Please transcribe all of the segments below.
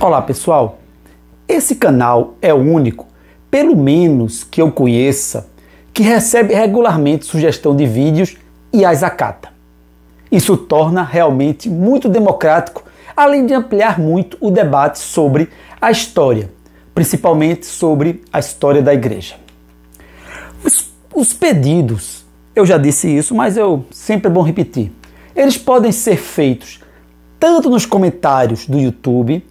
Olá pessoal, esse canal é o único, pelo menos que eu conheça, que recebe regularmente sugestão de vídeos e as acata. Isso torna realmente muito democrático, além de ampliar muito o debate sobre a história, principalmente sobre a história da igreja. Os, os pedidos, eu já disse isso, mas eu sempre é bom repetir. Eles podem ser feitos tanto nos comentários do YouTube,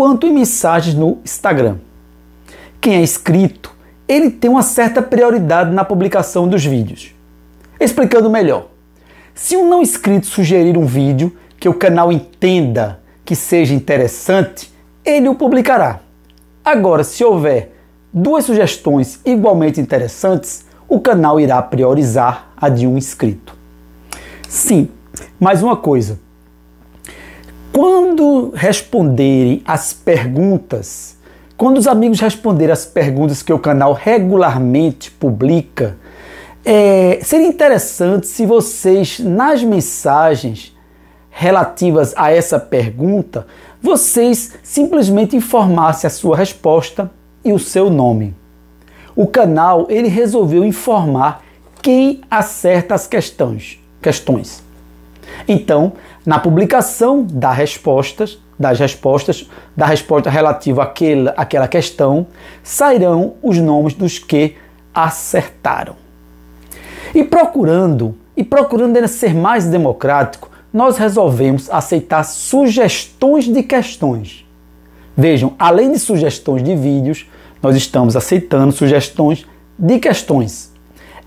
quanto em mensagens no Instagram. Quem é inscrito, ele tem uma certa prioridade na publicação dos vídeos. Explicando melhor, se um não inscrito sugerir um vídeo que o canal entenda que seja interessante, ele o publicará. Agora, se houver duas sugestões igualmente interessantes, o canal irá priorizar a de um inscrito. Sim, mais uma coisa. Quando responderem as perguntas, quando os amigos responderem as perguntas que o canal regularmente publica, é, seria interessante se vocês, nas mensagens relativas a essa pergunta, vocês simplesmente informassem a sua resposta e o seu nome. O canal ele resolveu informar quem acerta as questões. questões. Então, na publicação das respostas, das respostas, da resposta relativa àquela, àquela questão, sairão os nomes dos que acertaram. E procurando, e procurando ser mais democrático, nós resolvemos aceitar sugestões de questões. Vejam, além de sugestões de vídeos, nós estamos aceitando sugestões de questões.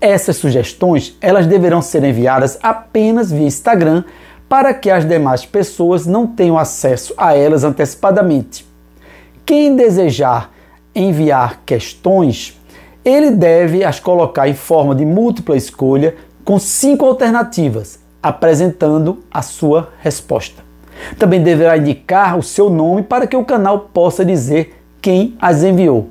Essas sugestões, elas deverão ser enviadas apenas via Instagram para que as demais pessoas não tenham acesso a elas antecipadamente. Quem desejar enviar questões, ele deve as colocar em forma de múltipla escolha com cinco alternativas, apresentando a sua resposta. Também deverá indicar o seu nome para que o canal possa dizer quem as enviou.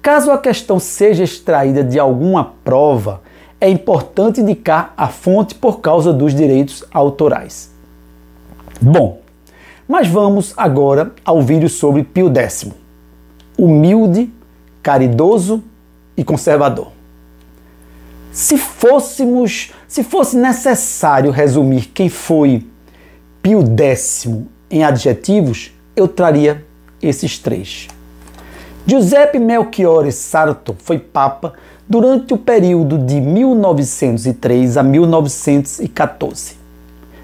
Caso a questão seja extraída de alguma prova, é importante indicar a fonte por causa dos direitos autorais. Bom, mas vamos agora ao vídeo sobre Pio X, humilde, caridoso e conservador. Se fôssemos, se fosse necessário resumir quem foi Pio X em adjetivos, eu traria esses três. Giuseppe Melchiorre Sarto foi papa durante o período de 1903 a 1914.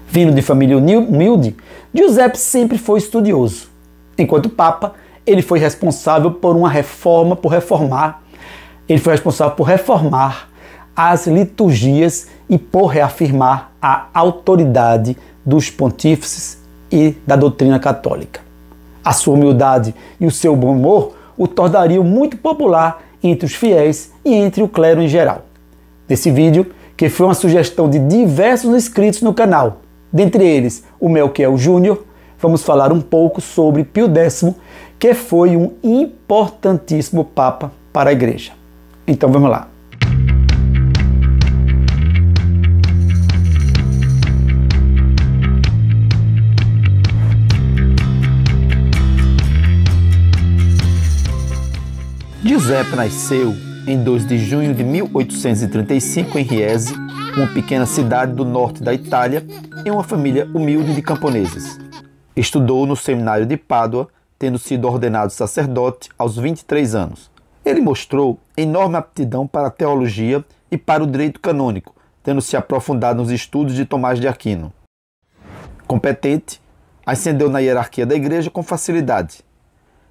Vindo de família humilde, Giuseppe sempre foi estudioso. Enquanto papa, ele foi responsável por uma reforma, por reformar, ele foi responsável por reformar as liturgias e por reafirmar a autoridade dos pontífices e da doutrina católica. A sua humildade e o seu bom humor o tornariam muito popular entre os fiéis e entre o clero em geral. Nesse vídeo, que foi uma sugestão de diversos inscritos no canal, dentre eles o Melquiel Júnior, vamos falar um pouco sobre Pio X, que foi um importantíssimo papa para a igreja. Então vamos lá. Giuseppe nasceu em 2 de junho de 1835 em Riese, uma pequena cidade do norte da Itália, em uma família humilde de camponeses. Estudou no seminário de Pádua, tendo sido ordenado sacerdote aos 23 anos. Ele mostrou enorme aptidão para a teologia e para o direito canônico, tendo se aprofundado nos estudos de Tomás de Aquino. Competente, ascendeu na hierarquia da igreja com facilidade.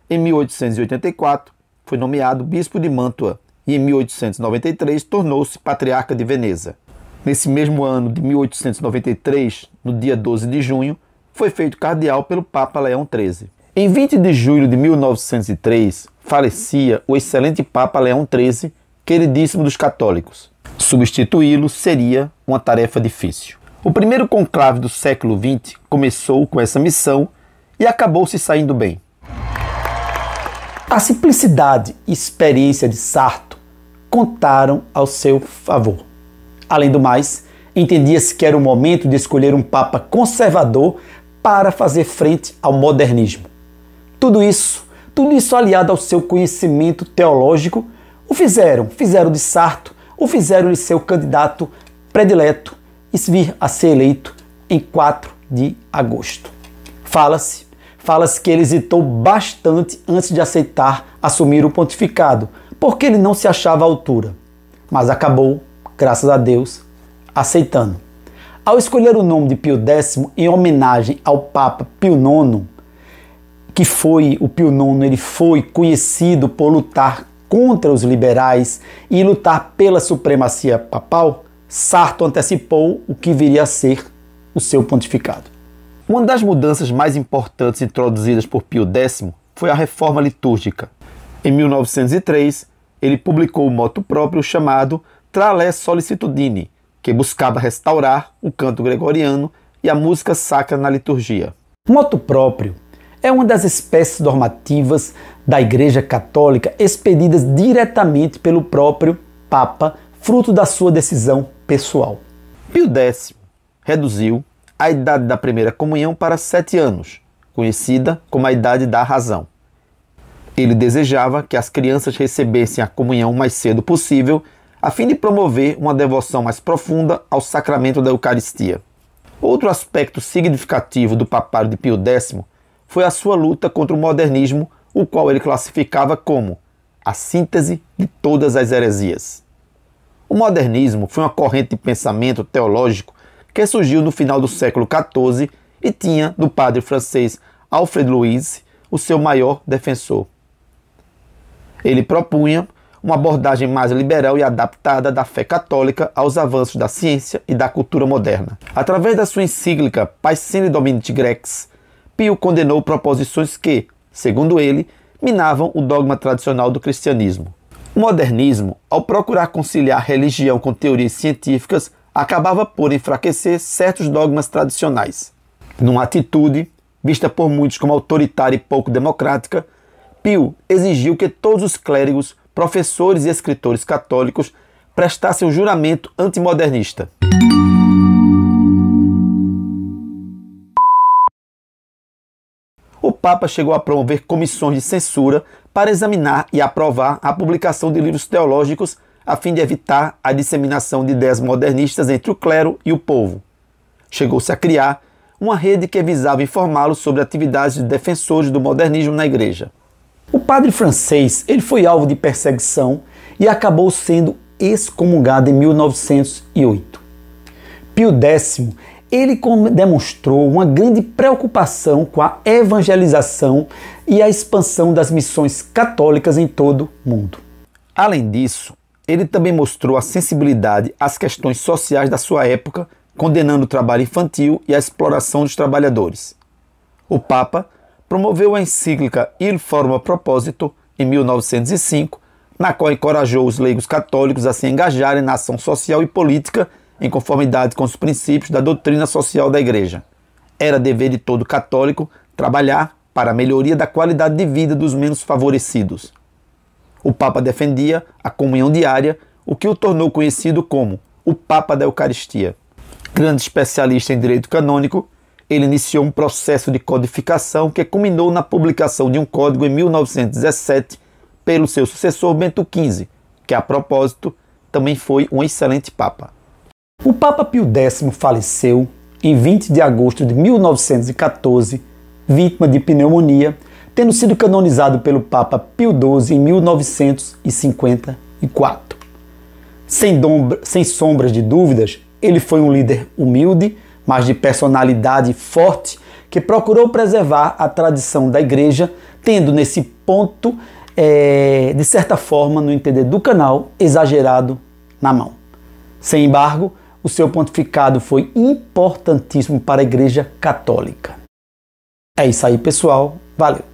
Em 1884, foi nomeado bispo de Mantua e, em 1893, tornou-se patriarca de Veneza. Nesse mesmo ano de 1893, no dia 12 de junho, foi feito cardeal pelo Papa Leão XIII. Em 20 de julho de 1903, falecia o excelente Papa Leão XIII, queridíssimo dos católicos. Substituí-lo seria uma tarefa difícil. O primeiro conclave do século XX começou com essa missão e acabou se saindo bem. A simplicidade e experiência de Sarto contaram ao seu favor. Além do mais, entendia-se que era o momento de escolher um Papa conservador para fazer frente ao modernismo. Tudo isso, tudo isso aliado ao seu conhecimento teológico, o fizeram, fizeram de Sarto, o fizeram de seu candidato predileto e vir a ser eleito em 4 de agosto. Fala-se fala-se que ele hesitou bastante antes de aceitar assumir o pontificado, porque ele não se achava à altura. Mas acabou, graças a Deus, aceitando. Ao escolher o nome de Pio X em homenagem ao Papa Pio IX, que foi o Pio IX, ele foi conhecido por lutar contra os liberais e lutar pela supremacia papal, Sarto antecipou o que viria a ser o seu pontificado. Uma das mudanças mais importantes introduzidas por Pio X foi a reforma litúrgica. Em 1903, ele publicou o moto próprio chamado Tralé Solicitudine, que buscava restaurar o canto gregoriano e a música sacra na liturgia. Moto próprio é uma das espécies normativas da Igreja Católica expedidas diretamente pelo próprio Papa, fruto da sua decisão pessoal. Pio X reduziu a idade da primeira comunhão para sete anos, conhecida como a idade da razão. Ele desejava que as crianças recebessem a comunhão o mais cedo possível, a fim de promover uma devoção mais profunda ao sacramento da Eucaristia. Outro aspecto significativo do papado de Pio X foi a sua luta contra o modernismo, o qual ele classificava como a síntese de todas as heresias. O modernismo foi uma corrente de pensamento teológico que surgiu no final do século XIV e tinha do padre francês Alfred Louis o seu maior defensor. Ele propunha uma abordagem mais liberal e adaptada da fé católica aos avanços da ciência e da cultura moderna. Através da sua encíclica Paixene Dominici Grex, Pio condenou proposições que, segundo ele, minavam o dogma tradicional do cristianismo. O modernismo, ao procurar conciliar religião com teorias científicas, acabava por enfraquecer certos dogmas tradicionais. Numa atitude vista por muitos como autoritária e pouco democrática, Pio exigiu que todos os clérigos, professores e escritores católicos prestassem o juramento antimodernista. O Papa chegou a promover comissões de censura para examinar e aprovar a publicação de livros teológicos a fim de evitar a disseminação de ideias modernistas entre o clero e o povo. Chegou-se a criar uma rede que visava informá-lo sobre atividades de defensores do modernismo na igreja. O padre francês ele foi alvo de perseguição e acabou sendo excomungado em 1908. Pio X ele demonstrou uma grande preocupação com a evangelização e a expansão das missões católicas em todo o mundo. Além disso, ele também mostrou a sensibilidade às questões sociais da sua época, condenando o trabalho infantil e a exploração dos trabalhadores. O Papa promoveu a encíclica Il Forma Proposito em 1905, na qual encorajou os leigos católicos a se engajarem na ação social e política em conformidade com os princípios da doutrina social da Igreja. Era dever de todo católico trabalhar para a melhoria da qualidade de vida dos menos favorecidos. O Papa defendia a comunhão diária, o que o tornou conhecido como o Papa da Eucaristia. Grande especialista em direito canônico, ele iniciou um processo de codificação que culminou na publicação de um código em 1917 pelo seu sucessor Bento XV, que a propósito também foi um excelente papa. O Papa Pio X faleceu em 20 de agosto de 1914, vítima de pneumonia tendo sido canonizado pelo Papa Pio XII em 1954. Sem, dombra, sem sombras de dúvidas, ele foi um líder humilde, mas de personalidade forte, que procurou preservar a tradição da igreja, tendo nesse ponto, é, de certa forma, no entender do canal, exagerado na mão. Sem embargo, o seu pontificado foi importantíssimo para a igreja católica. É isso aí, pessoal. Valeu!